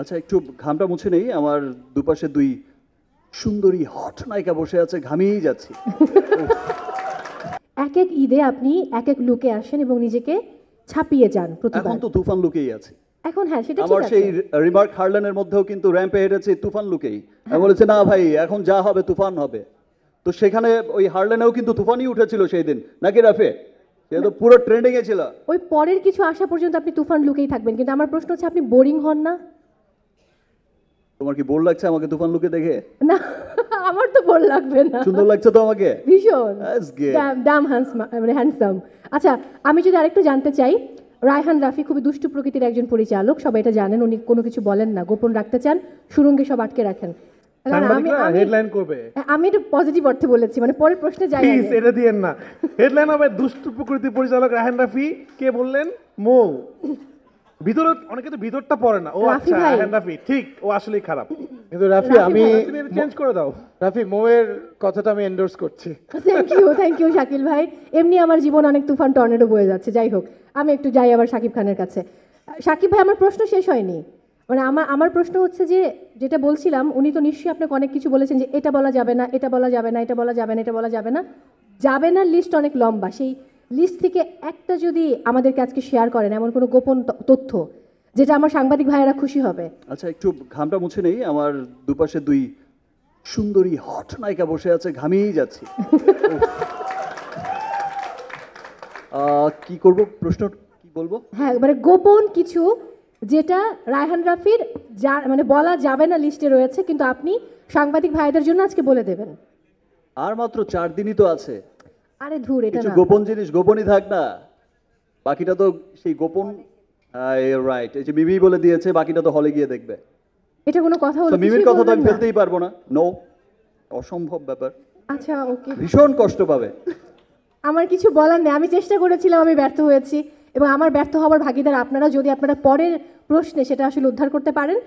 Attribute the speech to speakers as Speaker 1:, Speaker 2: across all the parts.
Speaker 1: আচ্ছা একটু ঘামটা মুছে নেই আমার দুপাশে দুই সুন্দরী হট নায়িকা বসে আছে ঘামিয়েই যাচ্ছি
Speaker 2: এক এক ঈদে আপনি এক এক লুকে আসেন এবং নিজেকে ছাপিয়ে যান এখন প্রতিবার তো তুফান লুকেই আছে এখন হ্যাঁ সেটা ঠিক আমার সেই
Speaker 1: রিমার্ক হার্লানের মধ্যেও কিন্তু র্যাম্পে হেঁটেছে তুফান লুকেই আমি হ্যাঁ। বলেছে না ভাই এখন যা হবে তুফান হবে তো সেখানে ওই হার্লেনেও কিন্তু তুফানই উঠেছিল সেই দিন নাকি রাফে তো পুরো এ ছিল
Speaker 2: ওই পরের কিছু আসা পর্যন্ত আপনি তুফান লুকেই থাকবেন কিন্তু আমার প্রশ্ন হচ্ছে আপনি বোরিং হন না
Speaker 1: তোমার কি বোর লাগছে আমাকে তুফান লুকে দেখে
Speaker 2: না আমার তো বোর লাগবে না সুন্দর লাগছে তো আমাকে ভীষণ ড্যাম হ্যান্ডসাম মানে হ্যান্ডসাম আচ্ছা আমি যদি আরেকটু জানতে চাই রায়হান রাফি খুবই দুষ্টু প্রকৃতির একজন পরিচালক সবাই এটা জানেন উনি কোনো কিছু বলেন না গোপন রাখতে চান সুরঙ্গে সব আটকে রাখেন হ্যাঁ, আমি একটু পজিটিভ অর্থে বলেছি মানে পরের প্রশ্নে যাই এটা
Speaker 1: দিয়েন না হেডলাইন হবে দুষ্টু প্রকৃতি পরিচালক রায়হান রাফি কে বললেন মৌ ভিতরে অনেকে তো ভিতরটা পড়ে না ও আচ্ছা হ্যাঁ রাফি ঠিক ও আসলেই খারাপ কিন্তু রাফি আমি চেঞ্জ করে দাও রাফি মোয়ের কথাটা আমি এন্ডোর্স করছি
Speaker 2: thank you thank you Shakil ভাই এমনি আমার জীবন অনেক তুফান টর্নেডো বয়ে যাচ্ছে যাই হোক আমি একটু যাই আবার শাকিব খানের কাছে শাকিব ভাই আমার প্রশ্ন শেষ হয়নি মানে আমার আমার প্রশ্ন হচ্ছে যে যেটা বলছিলাম উনি তো নিশ্চয়ই আপনাকে অনেক কিছু বলেছেন যে এটা বলা যাবে না এটা বলা যাবে না এটা বলা যাবে না এটা বলা যাবে না যাবে না লিস্ট অনেক লম্বা সেই লিস্ট থেকে একটা যদি আমাদেরকে আজকে শেয়ার করেন এমন কোনো গোপন তথ্য যেটা আমার সাংবাদিক ভাইয়েরা খুশি হবে
Speaker 1: আচ্ছা একটু ঘামটা মুছে নেই আমার দুপাশে দুই সুন্দরী হট নায়িকা বসে আছে ঘামিয়েই যাচ্ছি কি করব প্রশ্ন কি বলবো
Speaker 2: হ্যাঁ মানে গোপন কিছু যেটা রায়হান রাফির যা মানে বলা যাবে না লিস্টে রয়েছে কিন্তু আপনি সাংবাদিক ভাইদের জন্য আজকে বলে দেবেন
Speaker 1: আর মাত্র চার দিনই তো আছে
Speaker 2: আরে ধুর এটা কিছু গোপন
Speaker 1: জিনিস গোপনই থাক না বাকিটা তো সেই গোপন রাইট এই যে বিবি বলে দিয়েছে বাকিটা তো হলে গিয়ে দেখবে
Speaker 2: এটা কোনো কথা হলো মিমির কথা তো আমি ফেলতেই
Speaker 1: পারবো না নো অসম্ভব ব্যাপার আচ্ছা ওকে ভীষণ কষ্ট পাবে
Speaker 2: আমার কিছু বলার নেই আমি চেষ্টা করেছিলাম আমি ব্যর্থ হয়েছি এবং আমার ব্যর্থ হওয়ার ভাগিদার আপনারা যদি আপনারা পরের প্রশ্নে সেটা আসলে উদ্ধার করতে পারেন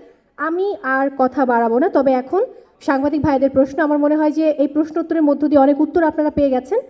Speaker 2: আমি আর কথা বাড়াবো না তবে এখন সাংবাদিক ভাইদের প্রশ্ন আমার মনে হয় যে এই প্রশ্ন উত্তরের মধ্য দিয়ে অনেক উত্তর আপনারা পেয়ে গেছেন